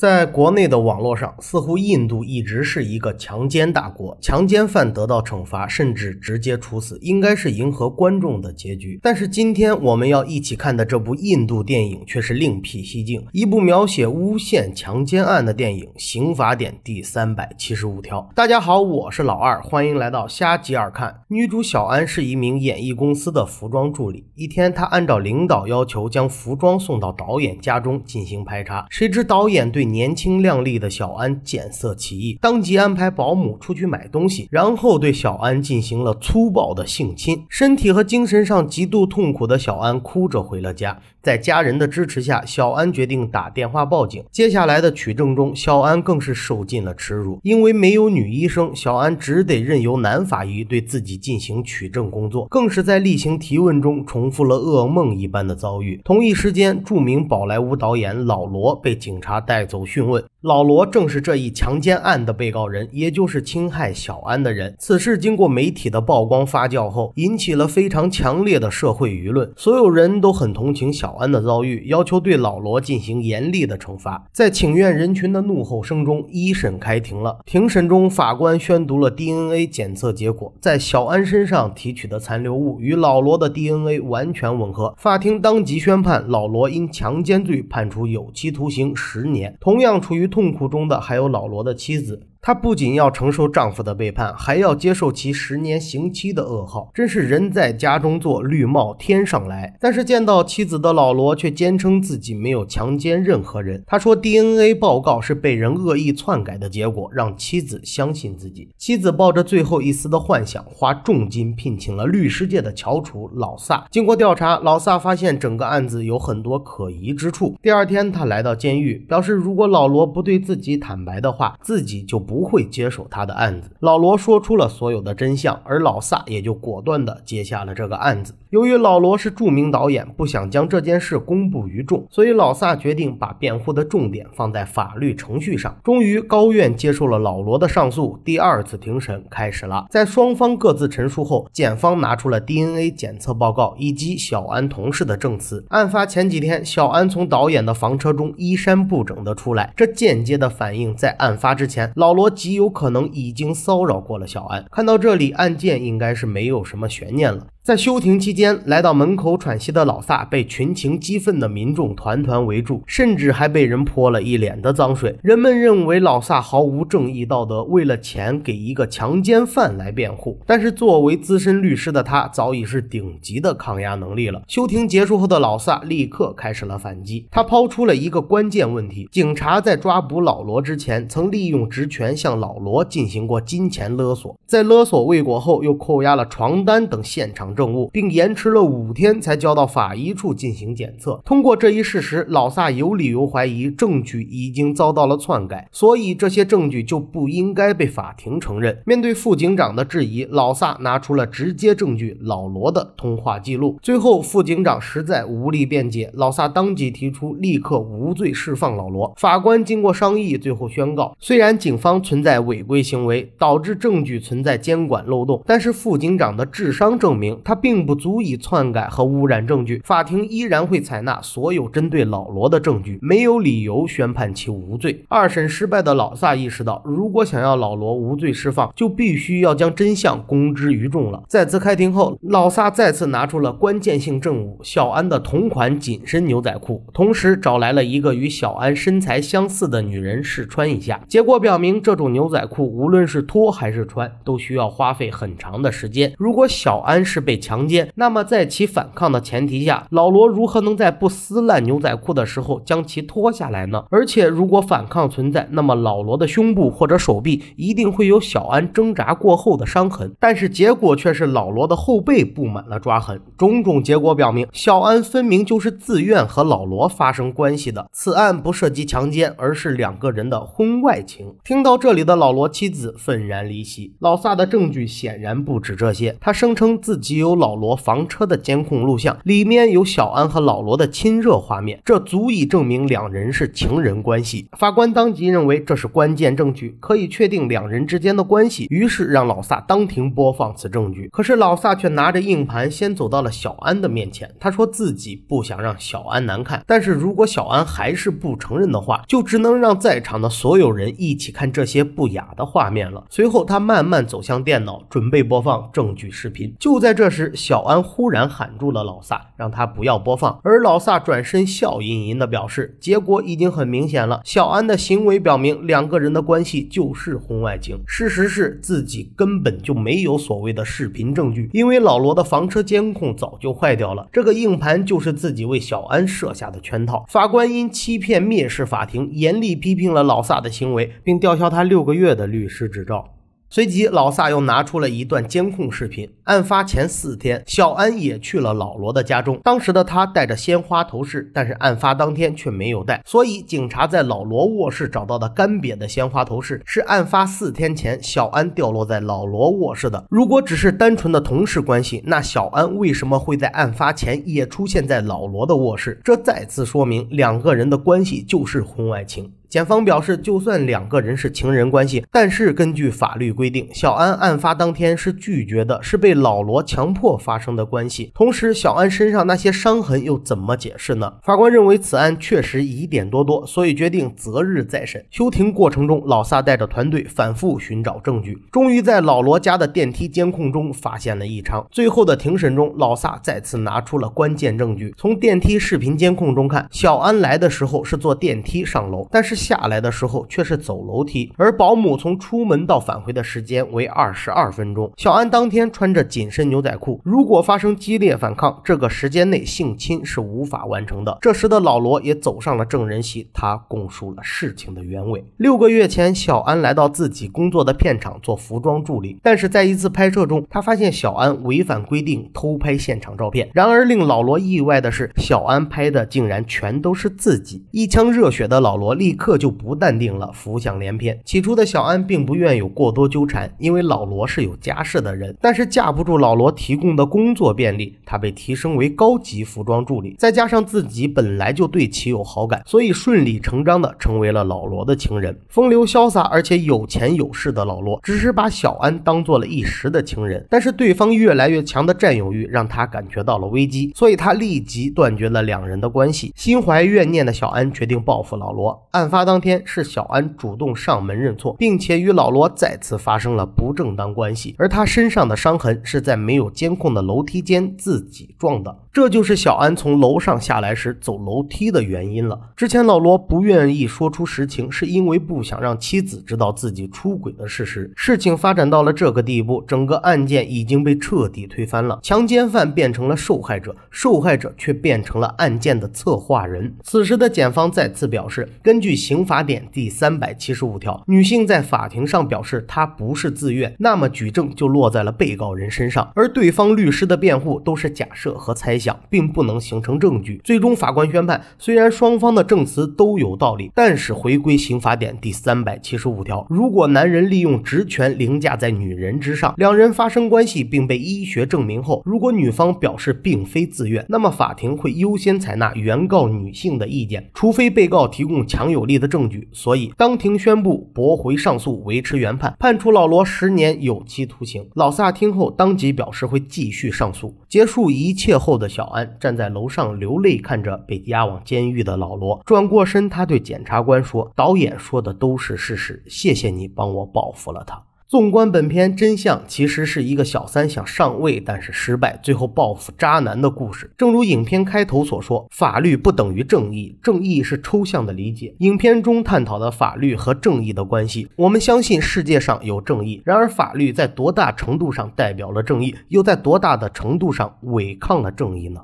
在国内的网络上，似乎印度一直是一个强奸大国，强奸犯得到惩罚，甚至直接处死，应该是迎合观众的结局。但是今天我们要一起看的这部印度电影却是另辟蹊径，一部描写诬陷强奸案的电影《刑法典》第三百七十五条。大家好，我是老二，欢迎来到瞎吉尔看。女主小安是一名演艺公司的服装助理，一天她按照领导要求将服装送到导演家中进行排查，谁知导演对。年轻靓丽的小安见色起意，当即安排保姆出去买东西，然后对小安进行了粗暴的性侵。身体和精神上极度痛苦的小安哭着回了家。在家人的支持下，小安决定打电话报警。接下来的取证中，小安更是受尽了耻辱，因为没有女医生，小安只得任由男法医对自己进行取证工作，更是在例行提问中重复了噩梦一般的遭遇。同一时间，著名宝莱坞导演老罗被警察带走。讯问老罗正是这一强奸案的被告人，也就是侵害小安的人。此事经过媒体的曝光发酵后，引起了非常强烈的社会舆论，所有人都很同情小安的遭遇，要求对老罗进行严厉的惩罚。在请愿人群的怒吼声中，一审开庭了。庭审中，法官宣读了 DNA 检测结果，在小安身上提取的残留物与老罗的 DNA 完全吻合。法庭当即宣判，老罗因强奸罪判处有期徒刑十年。同样处于痛苦中的，还有老罗的妻子。她不仅要承受丈夫的背叛，还要接受其十年刑期的噩耗，真是人在家中坐，绿帽天上来。但是见到妻子的老罗却坚称自己没有强奸任何人。他说 DNA 报告是被人恶意篡改的结果，让妻子相信自己。妻子抱着最后一丝的幻想，花重金聘请了律师界的翘楚老萨。经过调查，老萨发现整个案子有很多可疑之处。第二天，他来到监狱，表示如果老罗不对自己坦白的话，自己就。不会接手他的案子。老罗说出了所有的真相，而老萨也就果断地接下了这个案子。由于老罗是著名导演，不想将这件事公布于众，所以老萨决定把辩护的重点放在法律程序上。终于，高院接受了老罗的上诉，第二次庭审开始了。在双方各自陈述后，检方拿出了 DNA 检测报告以及小安同事的证词。案发前几天，小安从导演的房车中衣衫不整的出来，这间接的反映在案发之前，老罗极有可能已经骚扰过了小安。看到这里，案件应该是没有什么悬念了。在休庭期间，来到门口喘息的老萨被群情激愤的民众团团围住，甚至还被人泼了一脸的脏水。人们认为老萨毫无正义道德，为了钱给一个强奸犯来辩护。但是作为资深律师的他，早已是顶级的抗压能力了。休庭结束后的老萨立刻开始了反击，他抛出了一个关键问题：警察在抓捕老罗之前，曾利用职权向老罗进行过金钱勒索，在勒索未果后，又扣押了床单等现场。证物，并延迟了五天才交到法医处进行检测。通过这一事实，老萨有理由怀疑证据已经遭到了篡改，所以这些证据就不应该被法庭承认。面对副警长的质疑，老萨拿出了直接证据——老罗的通话记录。最后，副警长实在无力辩解，老萨当即提出立刻无罪释放老罗。法官经过商议，最后宣告：虽然警方存在违规行为，导致证据存在监管漏洞，但是副警长的智商证明。他并不足以篡改和污染证据，法庭依然会采纳所有针对老罗的证据，没有理由宣判其无罪。二审失败的老萨意识到，如果想要老罗无罪释放，就必须要将真相公之于众了。再次开庭后，老萨再次拿出了关键性证物——小安的同款紧身牛仔裤，同时找来了一个与小安身材相似的女人试穿一下。结果表明，这种牛仔裤无论是脱还是穿，都需要花费很长的时间。如果小安是被被强奸，那么在其反抗的前提下，老罗如何能在不撕烂牛仔裤的时候将其脱下来呢？而且如果反抗存在，那么老罗的胸部或者手臂一定会有小安挣扎过后的伤痕，但是结果却是老罗的后背布满了抓痕。种种结果表明，小安分明就是自愿和老罗发生关系的。此案不涉及强奸，而是两个人的婚外情。听到这里的老罗妻子愤然离席。老萨的证据显然不止这些，他声称自己。有老罗房车的监控录像，里面有小安和老罗的亲热画面，这足以证明两人是情人关系。法官当即认为这是关键证据，可以确定两人之间的关系，于是让老萨当庭播放此证据。可是老萨却拿着硬盘先走到了小安的面前，他说自己不想让小安难看，但是如果小安还是不承认的话，就只能让在场的所有人一起看这些不雅的画面了。随后他慢慢走向电脑，准备播放证据视频。就在这。时，小安忽然喊住了老萨，让他不要播放。而老萨转身笑吟吟地表示，结果已经很明显了。小安的行为表明，两个人的关系就是婚外情。事实是，自己根本就没有所谓的视频证据，因为老罗的房车监控早就坏掉了。这个硬盘就是自己为小安设下的圈套。法官因欺骗、蔑视法庭，严厉批评了老萨的行为，并吊销他六个月的律师执照。随即，老萨又拿出了一段监控视频。案发前四天，小安也去了老罗的家中。当时的他戴着鲜花头饰，但是案发当天却没有戴。所以，警察在老罗卧室找到的干瘪的鲜花头饰，是案发四天前小安掉落在老罗卧室的。如果只是单纯的同事关系，那小安为什么会在案发前也出现在老罗的卧室？这再次说明两个人的关系就是婚外情。检方表示，就算两个人是情人关系，但是根据法律规定，小安案发当天是拒绝的，是被老罗强迫发生的关系。同时，小安身上那些伤痕又怎么解释呢？法官认为此案确实疑点多多，所以决定择日再审。休庭过程中，老萨带着团队反复寻找证据，终于在老罗家的电梯监控中发现了异常。最后的庭审中，老萨再次拿出了关键证据。从电梯视频监控中看，小安来的时候是坐电梯上楼，但是。下来的时候却是走楼梯，而保姆从出门到返回的时间为二十二分钟。小安当天穿着紧身牛仔裤，如果发生激烈反抗，这个时间内性侵是无法完成的。这时的老罗也走上了证人席，他供述了事情的原委。六个月前，小安来到自己工作的片场做服装助理，但是在一次拍摄中，他发现小安违反规定偷拍现场照片。然而令老罗意外的是，小安拍的竟然全都是自己。一腔热血的老罗立刻。这就不淡定了，浮想联翩。起初的小安并不愿有过多纠缠，因为老罗是有家室的人。但是架不住老罗提供的工作便利，他被提升为高级服装助理，再加上自己本来就对其有好感，所以顺理成章的成为了老罗的情人。风流潇洒而且有钱有势的老罗，只是把小安当做了一时的情人。但是对方越来越强的占有欲，让他感觉到了危机，所以他立即断绝了两人的关系。心怀怨念的小安决定报复老罗，案发。他当天是小安主动上门认错，并且与老罗再次发生了不正当关系，而他身上的伤痕是在没有监控的楼梯间自己撞的，这就是小安从楼上下来时走楼梯的原因了。之前老罗不愿意说出实情，是因为不想让妻子知道自己出轨的事实。事情发展到了这个地步，整个案件已经被彻底推翻了，强奸犯变成了受害者，受害者却变成了案件的策划人。此时的检方再次表示，根据。刑法典第三百七十五条，女性在法庭上表示她不是自愿，那么举证就落在了被告人身上，而对方律师的辩护都是假设和猜想，并不能形成证据。最终法官宣判，虽然双方的证词都有道理，但是回归刑法典第三百七十五条，如果男人利用职权凌驾在女人之上，两人发生关系并被医学证明后，如果女方表示并非自愿，那么法庭会优先采纳原告女性的意见，除非被告提供强有力。的证据，所以当庭宣布驳回上诉，维持原判，判处老罗十年有期徒刑。老萨听后当即表示会继续上诉。结束一切后的小安站在楼上流泪，看着被押往监狱的老罗，转过身，他对检察官说：“导演说的都是事实，谢谢你帮我报复了他。”纵观本片，真相其实是一个小三想上位，但是失败，最后报复渣男的故事。正如影片开头所说，法律不等于正义，正义是抽象的理解。影片中探讨的法律和正义的关系，我们相信世界上有正义，然而法律在多大程度上代表了正义，又在多大的程度上违抗了正义呢？